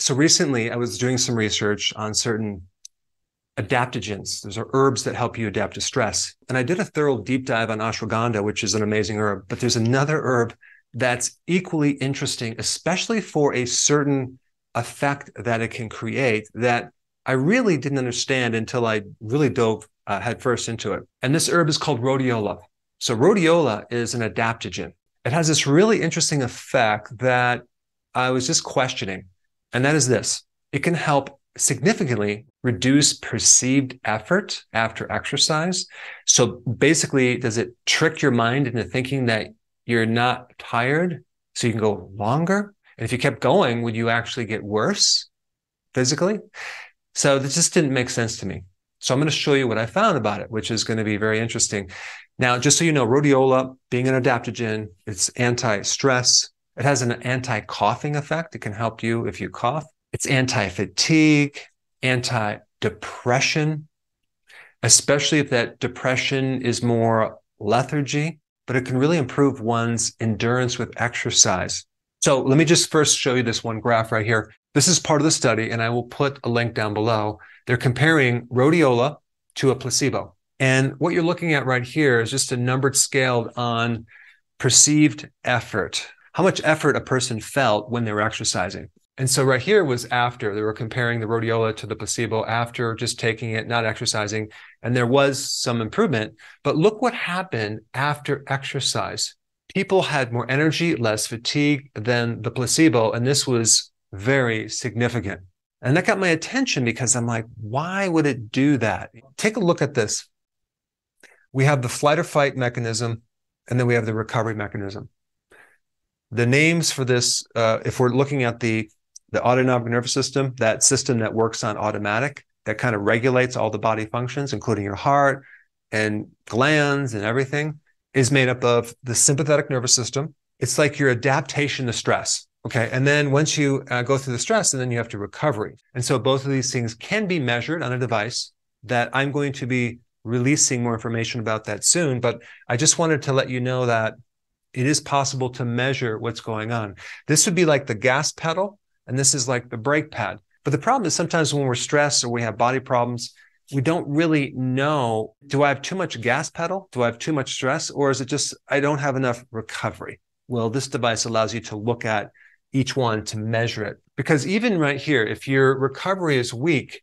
so recently I was doing some research on certain adaptogens. Those are herbs that help you adapt to stress. And I did a thorough deep dive on ashwagandha, which is an amazing herb, but there's another herb that's equally interesting, especially for a certain effect that it can create that I really didn't understand until I really dove uh, headfirst into it. And this herb is called rhodiola. So, rhodiola is an adaptogen. It has this really interesting effect that I was just questioning. And that is this it can help significantly reduce perceived effort after exercise. So basically, does it trick your mind into thinking that you're not tired so you can go longer? And if you kept going, would you actually get worse physically? So this just didn't make sense to me. So I'm going to show you what I found about it, which is going to be very interesting. Now, just so you know, rhodiola being an adaptogen, it's anti-stress, it has an anti coughing effect. It can help you if you cough. It's anti fatigue, anti depression, especially if that depression is more lethargy, but it can really improve one's endurance with exercise. So let me just first show you this one graph right here. This is part of the study, and I will put a link down below. They're comparing rhodiola to a placebo. And what you're looking at right here is just a numbered scale on perceived effort how much effort a person felt when they were exercising. And so right here was after they were comparing the rhodiola to the placebo after just taking it, not exercising. And there was some improvement. But look what happened after exercise. People had more energy, less fatigue than the placebo. And this was very significant. And that got my attention because I'm like, why would it do that? Take a look at this. We have the flight or fight mechanism, and then we have the recovery mechanism the names for this, uh, if we're looking at the the autonomic nervous system, that system that works on automatic, that kind of regulates all the body functions, including your heart and glands and everything, is made up of the sympathetic nervous system. It's like your adaptation to stress. Okay. And then once you uh, go through the stress, and then you have to recovery. And so both of these things can be measured on a device that I'm going to be releasing more information about that soon. But I just wanted to let you know that it is possible to measure what's going on. This would be like the gas pedal, and this is like the brake pad. But the problem is sometimes when we're stressed or we have body problems, we don't really know do I have too much gas pedal? Do I have too much stress? Or is it just I don't have enough recovery? Well, this device allows you to look at each one to measure it. Because even right here, if your recovery is weak,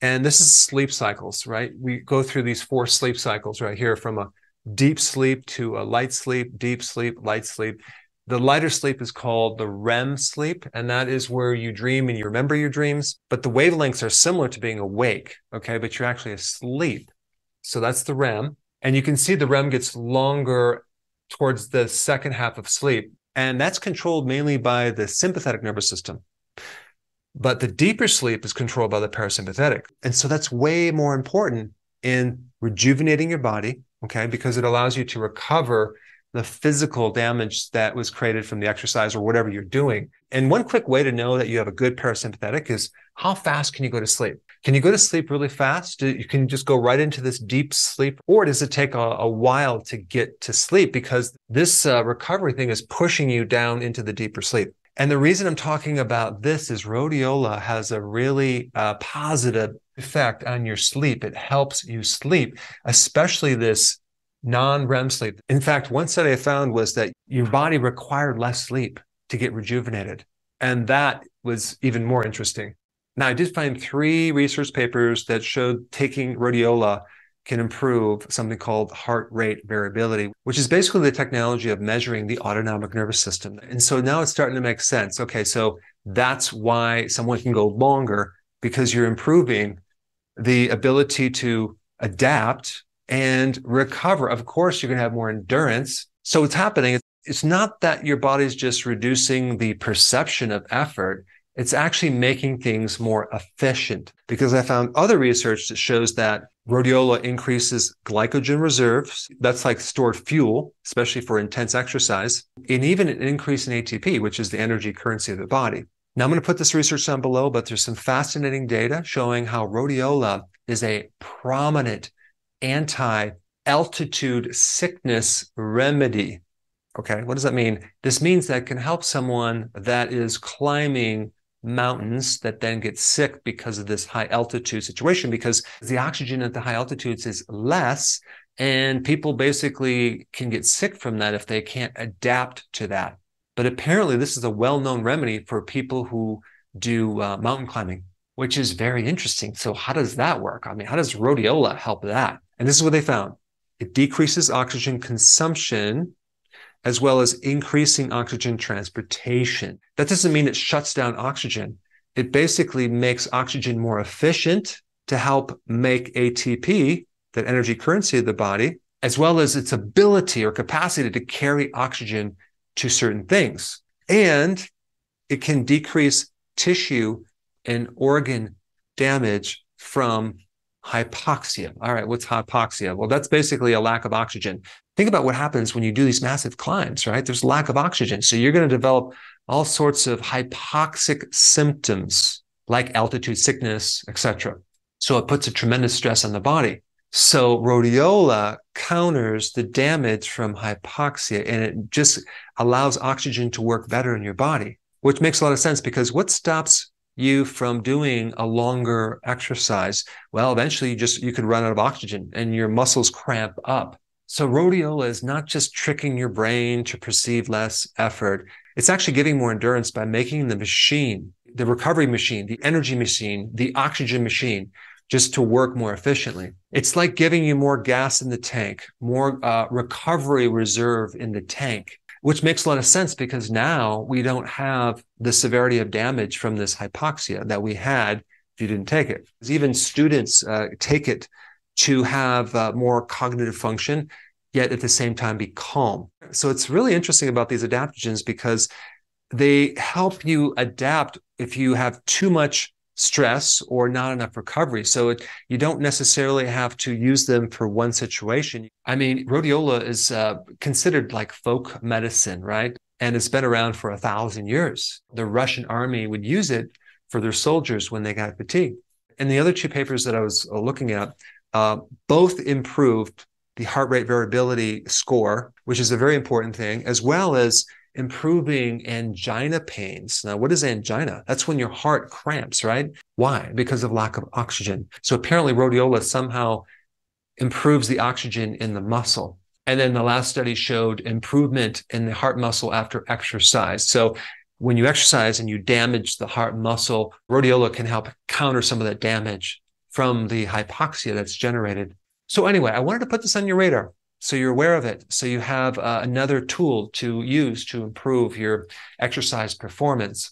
and this is sleep cycles, right? We go through these four sleep cycles right here from a deep sleep to a light sleep, deep sleep, light sleep. The lighter sleep is called the REM sleep, and that is where you dream and you remember your dreams. But the wavelengths are similar to being awake, okay? But you're actually asleep. So that's the REM. And you can see the REM gets longer towards the second half of sleep. And that's controlled mainly by the sympathetic nervous system. But the deeper sleep is controlled by the parasympathetic. And so that's way more important in rejuvenating your body, okay? Because it allows you to recover the physical damage that was created from the exercise or whatever you're doing. And one quick way to know that you have a good parasympathetic is how fast can you go to sleep? Can you go to sleep really fast? You can just go right into this deep sleep, or does it take a, a while to get to sleep because this uh, recovery thing is pushing you down into the deeper sleep? And the reason I'm talking about this is rhodiola has a really uh, positive effect on your sleep. It helps you sleep, especially this non REM sleep. In fact, one study I found was that your body required less sleep to get rejuvenated. And that was even more interesting. Now, I did find three research papers that showed taking rhodiola can improve something called heart rate variability, which is basically the technology of measuring the autonomic nervous system. And so now it's starting to make sense. Okay, so that's why someone can go longer because you're improving the ability to adapt and recover. Of course, you're going to have more endurance. So it's happening. It's not that your body's just reducing the perception of effort, it's actually making things more efficient because I found other research that shows that rhodiola increases glycogen reserves. That's like stored fuel, especially for intense exercise, and even an increase in ATP, which is the energy currency of the body. Now, I'm going to put this research down below, but there's some fascinating data showing how rhodiola is a prominent anti altitude sickness remedy. Okay, what does that mean? This means that can help someone that is climbing mountains that then get sick because of this high altitude situation because the oxygen at the high altitudes is less and people basically can get sick from that if they can't adapt to that. But apparently, this is a well known remedy for people who do uh, mountain climbing, which is very interesting. So, how does that work? I mean, how does rhodiola help that? And this is what they found it decreases oxygen consumption as well as increasing oxygen transportation. That doesn't mean it shuts down oxygen. It basically makes oxygen more efficient to help make ATP, that energy currency of the body, as well as its ability or capacity to carry oxygen to certain things. And it can decrease tissue and organ damage from hypoxia. All right, what's hypoxia? Well, that's basically a lack of oxygen. Think about what happens when you do these massive climbs, right? There's lack of oxygen. So you're going to develop all sorts of hypoxic symptoms like altitude sickness, etc. So it puts a tremendous stress on the body. So rhodiola counters the damage from hypoxia and it just allows oxygen to work better in your body, which makes a lot of sense because what stops you from doing a longer exercise well eventually you just you could run out of oxygen and your muscles cramp up so rhodiola is not just tricking your brain to perceive less effort it's actually giving more endurance by making the machine the recovery machine the energy machine the oxygen machine just to work more efficiently it's like giving you more gas in the tank more uh, recovery reserve in the tank which makes a lot of sense because now we don't have the severity of damage from this hypoxia that we had if you didn't take it. Even students uh, take it to have uh, more cognitive function, yet at the same time be calm. So it's really interesting about these adaptogens because they help you adapt if you have too much stress or not enough recovery. So it, you don't necessarily have to use them for one situation. I mean, rhodiola is uh, considered like folk medicine, right? And it's been around for a thousand years. The Russian army would use it for their soldiers when they got fatigued. And the other two papers that I was uh, looking at uh, both improved the heart rate variability score, which is a very important thing, as well as improving angina pains. Now, what is angina? That's when your heart cramps, right? Why? Because of lack of oxygen. So apparently, rhodiola somehow improves the oxygen in the muscle. And then the last study showed improvement in the heart muscle after exercise. So when you exercise and you damage the heart muscle, rhodiola can help counter some of that damage from the hypoxia that's generated. So anyway, I wanted to put this on your radar. So you're aware of it. So you have uh, another tool to use to improve your exercise performance.